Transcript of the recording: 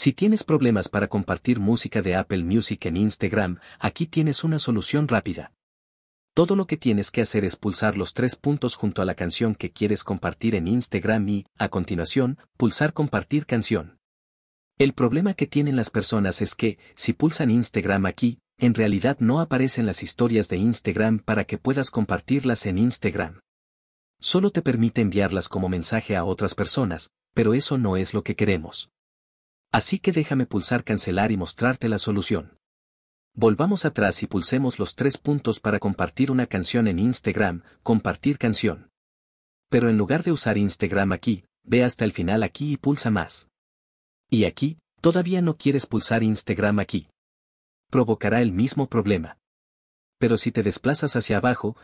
Si tienes problemas para compartir música de Apple Music en Instagram, aquí tienes una solución rápida. Todo lo que tienes que hacer es pulsar los tres puntos junto a la canción que quieres compartir en Instagram y, a continuación, pulsar Compartir canción. El problema que tienen las personas es que, si pulsan Instagram aquí, en realidad no aparecen las historias de Instagram para que puedas compartirlas en Instagram. Solo te permite enviarlas como mensaje a otras personas, pero eso no es lo que queremos. Así que déjame pulsar cancelar y mostrarte la solución. Volvamos atrás y pulsemos los tres puntos para compartir una canción en Instagram, compartir canción. Pero en lugar de usar Instagram aquí, ve hasta el final aquí y pulsa más. Y aquí, todavía no quieres pulsar Instagram aquí. Provocará el mismo problema. Pero si te desplazas hacia abajo,